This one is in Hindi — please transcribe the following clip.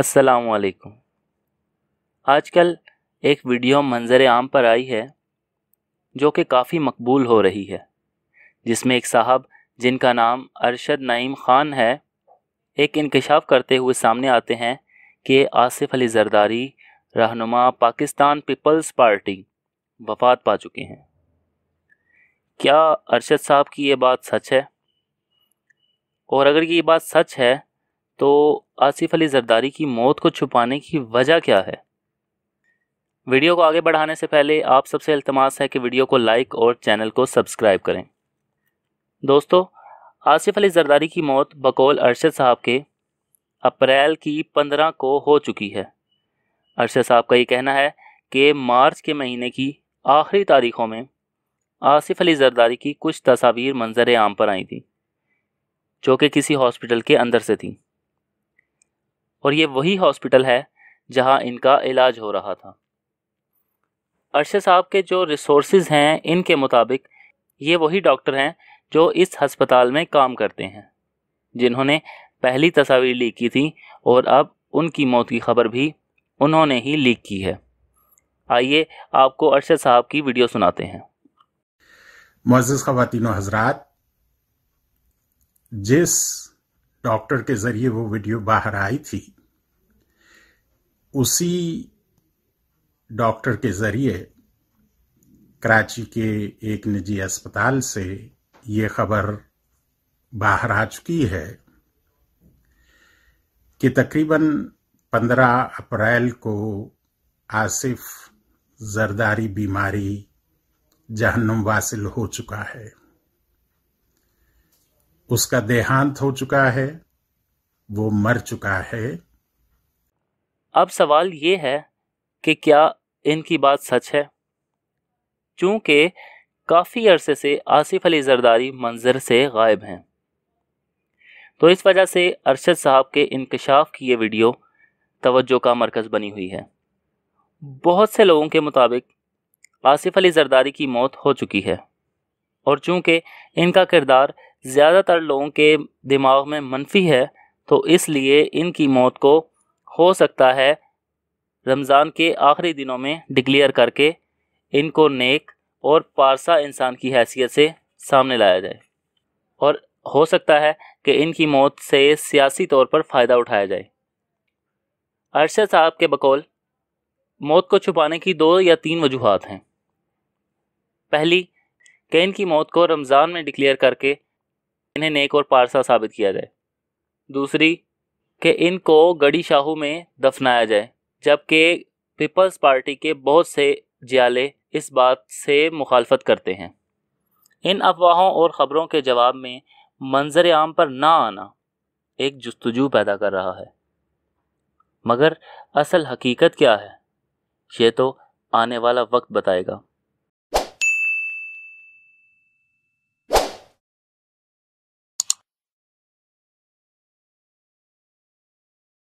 असलकुम आजकल एक वीडियो मंज़र आम पर आई है जो कि काफ़ी मकबूल हो रही है जिसमें एक साहब जिनका नाम अरशद नईम ख़ान है एक इंकशाफ करते हुए सामने आते हैं कि आसिफ अली जरदारी रहनुमा पाकिस्तान पीपल्स पार्टी वफात पा चुके हैं क्या अरशद साहब की ये बात सच है और अगर ये बात सच है तो आसिफ अली जरदारी की मौत को छुपाने की वजह क्या है वीडियो को आगे बढ़ाने से पहले आप सबसे अल्तमास है कि वीडियो को लाइक और चैनल को सब्सक्राइब करें दोस्तों आसिफ अली जरदारी की मौत बकौल अरशद साहब के अप्रैल की पंद्रह को हो चुकी है अरशद साहब का ये कहना है कि मार्च के महीने की आखिरी तारीखों में आसिफ अली जरदारी की कुछ तस्वीर मंजर आम पर आई थी जो कि किसी हॉस्पिटल के अंदर से थी और ये वही हॉस्पिटल है जहाँ इनका इलाज हो रहा था अरशद साहब के जो रिसोर्स हैं इनके मुताबिक ये वही डॉक्टर हैं जो इस हस्पताल में काम करते हैं जिन्होंने पहली तस्वीर लीक की थी और अब उनकी मौत की खबर भी उन्होंने ही लीक की है आइए आपको अरशद साहब की वीडियो सुनाते हैं मज़ खातिन हजरात जिस डॉक्टर के ज़रिए वो वीडियो बाहर आई थी उसी डॉक्टर के ज़रिए कराची के एक निजी अस्पताल से ये खबर बाहर आ चुकी है कि तकरीबन 15 अप्रैल को आसिफ जरदारी बीमारी जहन्नुम वासिल हो चुका है उसका देहांत हो चुका है वो मर चुका है अब सवाल ये है कि क्या इनकी बात सच है चूँकि काफ़ी अरसे से आसिफ अली जरदारी मंजर से गायब हैं तो इस वजह से अरशद साहब के इंकशाफ की ये वीडियो तवज्जो का मरकज़ बनी हुई है बहुत से लोगों के मुताबिक आसिफ अली जरदारी की मौत हो चुकी है और चूँकि इनका किरदार ज़्यादातर लोगों के दिमाग में मनफी है तो इसलिए इनकी मौत को हो सकता है रमज़ान के आखिरी दिनों में डिक्लेयर करके इनको नेक और पारसा इंसान की हैसियत से सामने लाया जाए और हो सकता है कि इनकी मौत से सियासी तौर पर फ़ायदा उठाया जाए अरशद साहब के बकौल मौत को छुपाने की दो या तीन वजूहत हैं पहली कि इनकी मौत को रमज़ान में डिक्लेयर करके इन्हें नेक और पारसा साबित किया जाए दूसरी कि इनको गढ़ी शाहू में दफनाया जाए जबकि पीपल्स पार्टी के बहुत से जियाले इस बात से मुखालफत करते हैं इन अफवाहों और ख़बरों के जवाब में मंजर आम पर ना आना एक जस्तजू पैदा कर रहा है मगर असल हकीकत क्या है ये तो आने वाला वक्त बताएगा